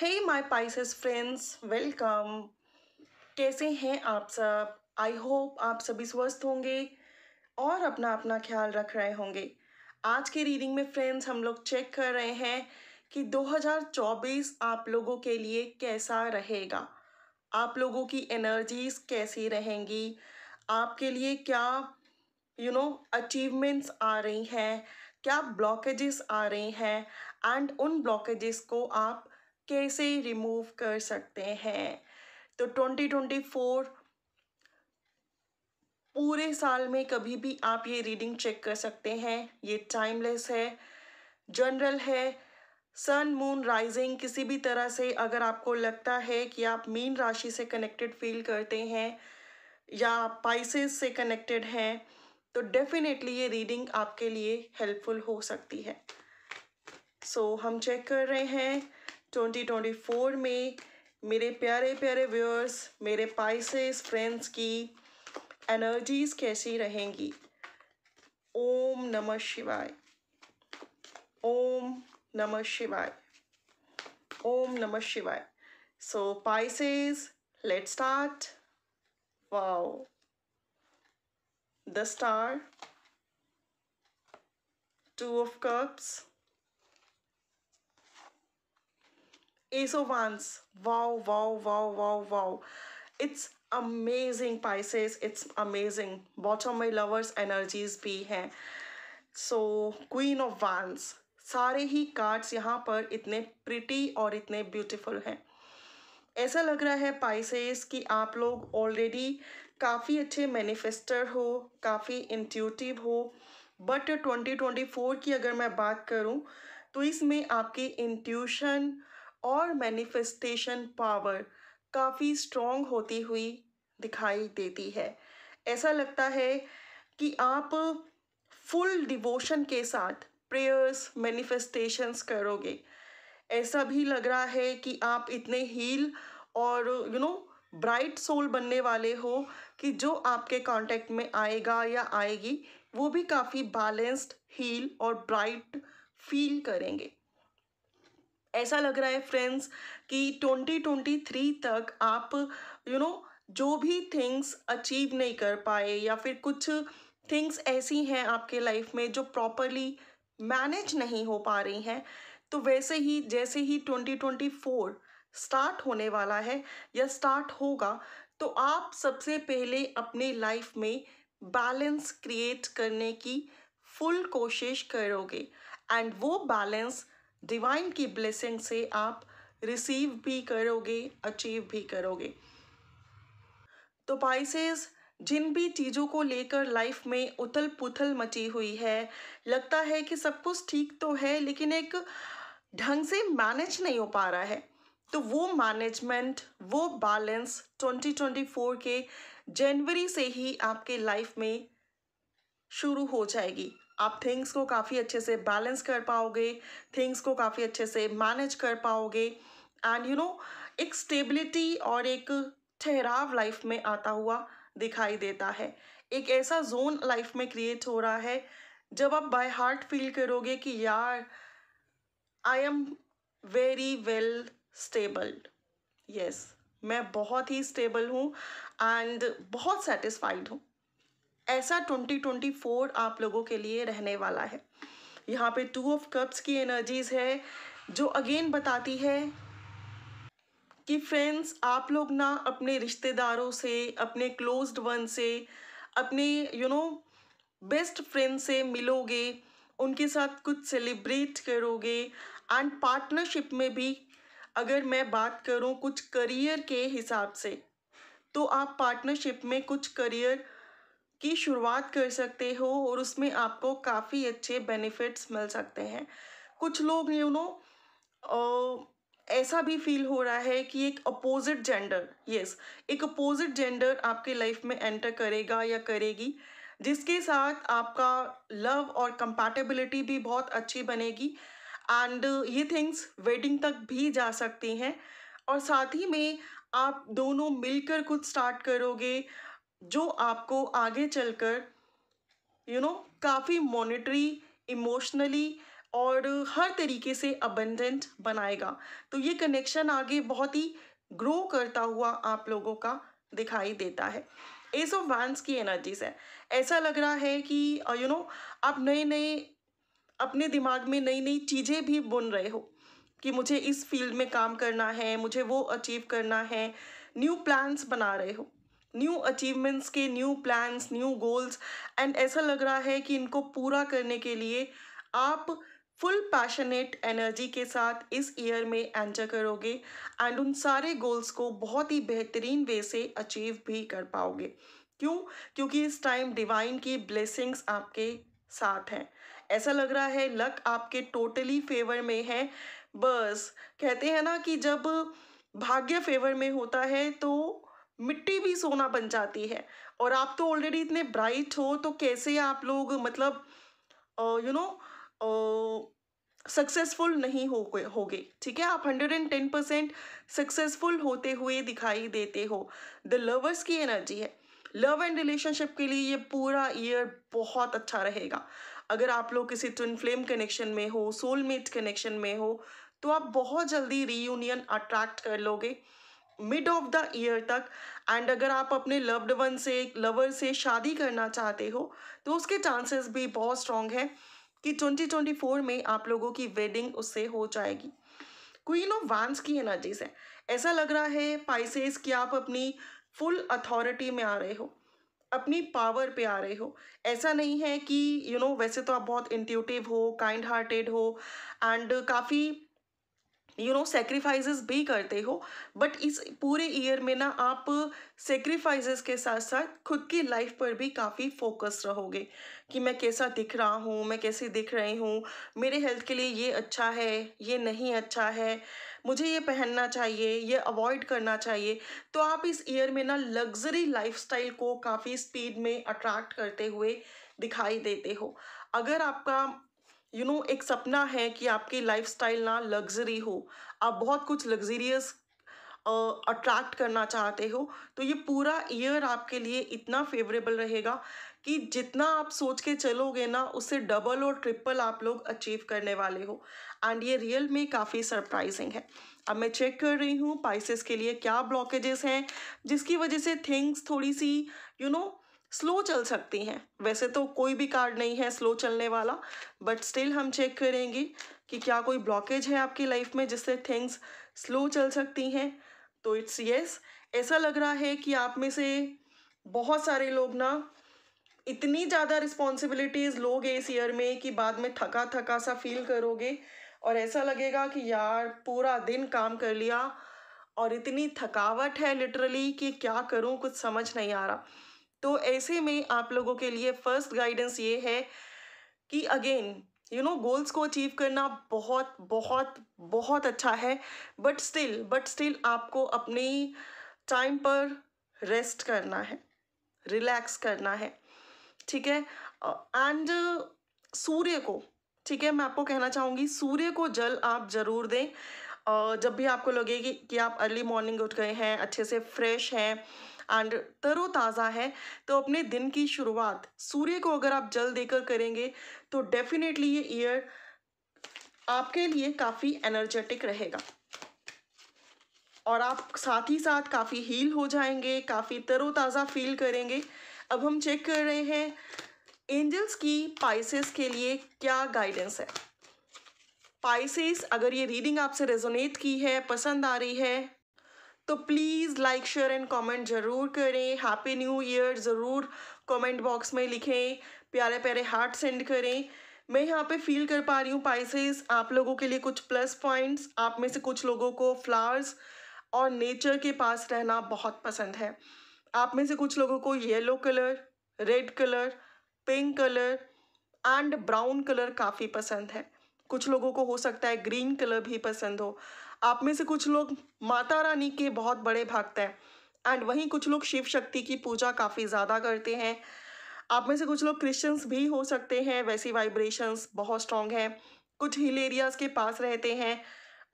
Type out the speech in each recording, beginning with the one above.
Hey my Pisces friends welcome कैसे हैं आप सब आई होप आप सभी स्वस्थ होंगे और अपना अपना ख्याल रख रहे होंगे आज के रीडिंग में फ्रेंड्स हम लोग चेक कर रहे हैं कि 2024 आप लोगों के लिए कैसा रहेगा आप लोगों की एनर्जीज कैसी रहेंगी आपके लिए क्या यू नो अचीवमेंट्स आ रही हैं क्या ब्लॉकेजेस आ रही हैं एंड उन ब्लॉकेजेस को आप कैसे रिमूव कर सकते हैं तो 2024 पूरे साल में कभी भी आप ये रीडिंग चेक कर सकते हैं ये टाइमलेस है जनरल है सन मून राइजिंग किसी भी तरह से अगर आपको लगता है कि आप मीन राशि से कनेक्टेड फील करते हैं या आप पाइसेस से कनेक्टेड हैं तो डेफिनेटली ये रीडिंग आपके लिए हेल्पफुल हो सकती है सो so, हम चेक कर रहे हैं 2024 में मेरे प्यारे प्यारे व्यूअर्स मेरे पाइसेस फ्रेंड्स की एनर्जीज कैसी रहेंगी ओम नमः शिवाय ओम नमः शिवाय ओम नमः शिवाय so Pisces let start wow the star two of cups Ace wands wow Wow, wow, wow, wow, wow. It's amazing, Pisces. It's amazing. Bottom my lovers energies भी हैं सो क्वीन ऑफ वांस सारे ही कार्ड्स यहाँ पर इतने प्रिटी और इतने beautiful हैं ऐसा लग रहा है पाइसेस कि आप लोग ऑलरेडी काफ़ी अच्छे मैनिफेस्टर हो काफ़ी इंट्यूटिव हो बट ट्वेंटी ट्वेंटी फोर की अगर मैं बात करूँ तो इसमें आपकी इंट्यूशन और मैनिफेस्टेशन पावर काफ़ी स्ट्रॉन्ग होती हुई दिखाई देती है ऐसा लगता है कि आप फुल डिवोशन के साथ प्रेयर्स मैनिफेस्टेशंस करोगे ऐसा भी लग रहा है कि आप इतने हील और यू नो ब्राइट सोल बनने वाले हो कि जो आपके कांटेक्ट में आएगा या आएगी वो भी काफ़ी बैलेंस्ड हील और ब्राइट फील करेंगे ऐसा लग रहा है फ्रेंड्स कि 2023 तक आप यू you नो know, जो भी थिंग्स अचीव नहीं कर पाए या फिर कुछ थिंग्स ऐसी हैं आपके लाइफ में जो प्रॉपरली मैनेज नहीं हो पा रही हैं तो वैसे ही जैसे ही 2024 स्टार्ट होने वाला है या स्टार्ट होगा तो आप सबसे पहले अपने लाइफ में बैलेंस क्रिएट करने की फुल कोशिश करोगे एंड वो बैलेंस डिवाइन की ब्लेसिंग से आप रिसीव भी करोगे अचीव भी करोगे तो पाइसेस जिन भी चीज़ों को लेकर लाइफ में उथल पुथल मची हुई है लगता है कि सब कुछ ठीक तो है लेकिन एक ढंग से मैनेज नहीं हो पा रहा है तो वो मैनेजमेंट वो बैलेंस 2024 के जनवरी से ही आपके लाइफ में शुरू हो जाएगी आप थिंग्स को काफ़ी अच्छे से बैलेंस कर पाओगे थिंग्स को काफ़ी अच्छे से मैनेज कर पाओगे एंड यू नो एक स्टेबिलिटी और एक ठहराव लाइफ में आता हुआ दिखाई देता है एक ऐसा जोन लाइफ में क्रिएट हो रहा है जब आप बाय हार्ट फील करोगे कि यार I am very well stabled yes मैं बहुत ही स्टेबल हूँ एंड बहुत सेटिस्फाइड हूँ ऐसा 2024 आप लोगों के लिए रहने वाला है यहाँ पे टू ऑफ कप्स की एनर्जीज है जो अगेन बताती है कि फ्रेंड्स आप लोग ना अपने रिश्तेदारों से अपने क्लोज्ड वन से अपने यू नो बेस्ट फ्रेंड से मिलोगे उनके साथ कुछ सेलिब्रेट करोगे एंड पार्टनरशिप में भी अगर मैं बात करूँ कुछ करियर के हिसाब से तो आप पार्टनरशिप में कुछ करियर की शुरुआत कर सकते हो और उसमें आपको काफ़ी अच्छे बेनिफिट्स मिल सकते हैं कुछ लोग यू नो ऐसा भी फील हो रहा है कि एक अपोजिट जेंडर यस एक अपोजिट जेंडर आपके लाइफ में एंटर करेगा या करेगी जिसके साथ आपका लव और कंपैटिबिलिटी भी बहुत अच्छी बनेगी एंड ये थिंग्स वेडिंग तक भी जा सकती हैं और साथ ही में आप दोनों मिलकर कुछ स्टार्ट करोगे जो आपको आगे चलकर यू नो काफ़ी मॉनिटरी इमोशनली और हर तरीके से अबंडेंट बनाएगा तो ये कनेक्शन आगे बहुत ही ग्रो करता हुआ आप लोगों का दिखाई देता है एस ऑफ वैंस की एनर्जीज है ऐसा लग रहा है कि you uh, you know know, आप नए नए अपने दिमाग में नई नई चीज़ें भी बुन रहे हो कि मुझे इस फील्ड में काम करना है मुझे वो अचीव करना है न्यू प्लान्स बना रहे हो न्यू अचीवमेंट्स के new plans new goals and ऐसा लग रहा है कि इनको पूरा करने के लिए आप फुल पैशनेट एनर्जी के साथ इस ईयर में एंटर करोगे एंड उन सारे गोल्स को बहुत ही बेहतरीन वे से अचीव भी कर पाओगे क्यों क्योंकि इस टाइम डिवाइन की ब्लेसिंग्स आपके साथ हैं ऐसा लग रहा है लक आपके टोटली फेवर में है बस कहते हैं ना कि जब भाग्य फेवर में होता है तो मिट्टी भी सोना बन जाती है और आप तो ऑलरेडी इतने ब्राइट हो तो कैसे आप लोग मतलब यू नो सक्सेसफुल नहीं हो होगे ठीक है आप hundred and ten percent successful होते हुए दिखाई देते हो द लवर्स की एनर्जी है लव एंड रिलेशनशिप के लिए ये पूरा ईयर बहुत अच्छा रहेगा अगर आप लोग किसी ट्विन फ्लेम कनेक्शन में हो सोलमेट कनेक्शन में हो तो आप बहुत जल्दी रीयूनियन अट्रैक्ट कर लोगे मिड ऑफ द ईयर तक एंड अगर आप अपने लव्ड वन से लवर से शादी करना चाहते हो तो उसके चांसेस भी बहुत स्ट्रॉन्ग है कि 2024 में आप लोगों की वेडिंग उससे हो जाएगी क्वीन ऑफ वांस की एनर्जीज है ऐसा लग रहा है पाइसेस कि आप अपनी फुल अथॉरिटी में आ रहे हो अपनी पावर पे आ रहे हो ऐसा नहीं है कि यू you नो know, वैसे तो आप बहुत इंट्यूटिव हो काइंड हार्टेड हो एंड काफ़ी यू नो सेक्रीफाइसेस भी करते हो बट इस पूरे ईयर में ना आप सेक्रीफाइसेस के साथ साथ खुद की लाइफ पर भी काफ़ी फोकस रहोगे कि मैं कैसा दिख रहा हूँ मैं कैसे दिख रही हूँ मेरे हेल्थ के लिए ये अच्छा है ये नहीं अच्छा है मुझे ये पहनना चाहिए ये अवॉइड करना चाहिए तो आप इस ईयर में ना लग्जरी लाइफ को काफ़ी स्पीड में अट्रैक्ट करते हुए दिखाई देते हो अगर आपका यू you नो know, एक सपना है कि आपकी लाइफस्टाइल ना लग्जरी हो आप बहुत कुछ लग्जरियस अट्रैक्ट uh, करना चाहते हो तो ये पूरा ईयर आपके लिए इतना फेवरेबल रहेगा कि जितना आप सोच के चलोगे ना उससे डबल और ट्रिपल आप लोग अचीव करने वाले हो एंड ये रियल में काफ़ी सरप्राइजिंग है अब मैं चेक कर रही हूँ पाइसेस के लिए क्या ब्लॉकेजेस हैं जिसकी वजह से थिंग्स थोड़ी सी you you know know, slow चल सकती हैं वैसे तो कोई भी कार्ड नहीं है स्लो चलने वाला बट स्टिल हम चेक करेंगे कि क्या कोई ब्लॉकेज है आपकी लाइफ में जिससे थिंग्स स्लो चल सकती हैं तो इट्स येस ऐसा लग रहा है कि आप में से बहुत सारे लोग ना इतनी ज़्यादा रिस्पॉन्सिबिलिटीज़ लोगे इस ईयर में कि बाद में थका थका सा फील करोगे और ऐसा लगेगा कि यार पूरा दिन काम कर लिया और इतनी थकावट है लिटरली कि क्या करूं कुछ समझ नहीं आ रहा तो ऐसे में आप लोगों के लिए फर्स्ट गाइडेंस ये है कि अगेन यू नो गोल्स को अचीव करना बहुत बहुत बहुत अच्छा है बट स्टिल बट स्टिल आपको अपनी टाइम पर रेस्ट करना है रिलैक्स करना है ठीक है एंड uh, सूर्य को ठीक है मैं आपको कहना चाहूँगी सूर्य को जल आप ज़रूर दें uh, जब भी आपको लगेगी कि आप अर्ली मॉर्निंग उठ गए हैं अच्छे से फ्रेश हैं एंड तरोताज़ा है तो अपने दिन की शुरुआत सूर्य को अगर आप जल देकर करेंगे तो डेफिनेटली ये ईयर आपके लिए काफ़ी एनर्जेटिक रहेगा और आप साथ ही साथ काफ़ी हील हो जाएंगे काफ़ी तरोताज़ा फील करेंगे अब हम चेक कर रहे हैं एंजल्स की पाइसेस के लिए क्या गाइडेंस है पाइसेस अगर ये रीडिंग आपसे रेजोनेट की है पसंद आ रही है तो please like share and comment ज़रूर करें हैप्पी न्यू ईयर ज़रूर कमेंट बॉक्स में लिखें प्यारे प्यारे हार्ट सेंड करें मैं यहाँ पे फील कर पा रही हूँ पाइसेस आप लोगों के लिए कुछ प्लस पॉइंट्स आप में से कुछ लोगों को फ्लावर्स और नेचर के पास रहना बहुत पसंद है आप में से कुछ लोगों को yellow colour red colour pink colour and brown colour काफ़ी पसंद है कुछ लोगों को हो सकता है ग्रीन कलर भी पसंद हो आप में से कुछ लोग माता रानी के बहुत बड़े भक्त हैं एंड वहीं कुछ लोग शिव शक्ति की पूजा काफ़ी ज़्यादा करते हैं आप में से कुछ लोग क्रिश्चियंस भी हो सकते हैं वैसी वाइब्रेशंस बहुत स्ट्रॉन्ग हैं कुछ हिल एरियाज़ के पास रहते हैं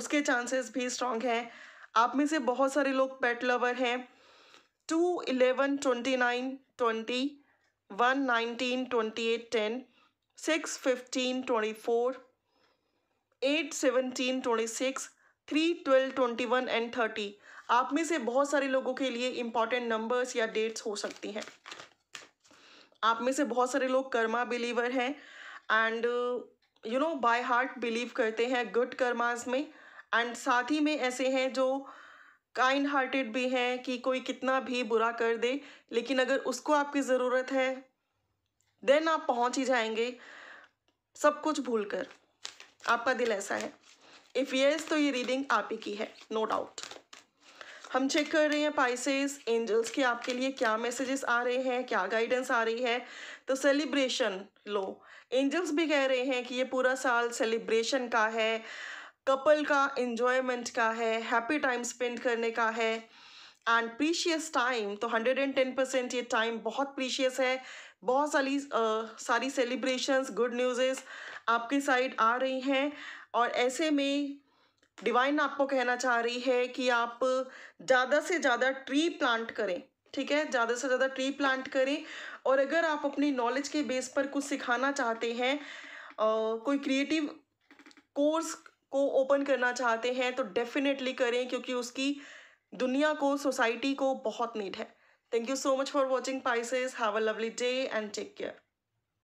उसके चांसेस भी स्ट्रॉन्ग हैं आप में से बहुत सारे लोग पेट लवर हैं two eleven twenty nine twenty one nineteen twenty eight ten six fifteen twenty four eight seventeen twenty six three twelve twenty one and thirty आप में से बहुत सारे लोगों के लिए इंपॉर्टेंट नंबर्स या डेट्स हो सकती हैं आप में से बहुत सारे लोग कर्मा बिलीवर हैं and you know by heart believe करते हैं गुड कर्माज में एंड साथ ही में ऐसे हैं जो काइंड हार्टेड भी हैं कि कोई कितना भी बुरा कर दे लेकिन अगर उसको आपकी ज़रूरत है देन आप पहुंच ही जाएंगे सब कुछ भूल कर आपका दिल ऐसा है इफ़ येस तो ये रीडिंग आप ही की है नो no डाउट हम चेक कर रहे हैं पाइसेस एंजल्स के आपके लिए क्या मैसेजेस आ रहे हैं क्या गाइडेंस आ रही है तो सेलिब्रेशन लो एंजल्स भी कह रहे हैं कि ये पूरा साल सेलिब्रेशन का है कपल का इंजॉयमेंट का है हैप्पी टाइम स्पेंड करने का है एंड प्रीशियस टाइम तो हंड्रेड एंड टेन परसेंट ये टाइम बहुत प्रीशियस है बहुत सारी सारी सेलिब्रेशंस गुड न्यूजेस आपकी साइड आ रही हैं और ऐसे में डिवाइन आपको कहना चाह रही है कि आप ज़्यादा से ज़्यादा ट्री प्लांट करें ठीक है ज़्यादा से ज़्यादा ट्री प्लांट करें और अगर आप अपनी नॉलेज के बेस पर कुछ सिखाना चाहते हैं कोई क्रिएटिव कोर्स को ओपन करना चाहते हैं तो डेफिनेटली करें क्योंकि उसकी दुनिया को सोसाइटी को बहुत नीड है thank you so much for watching Pisces have a lovely day and take care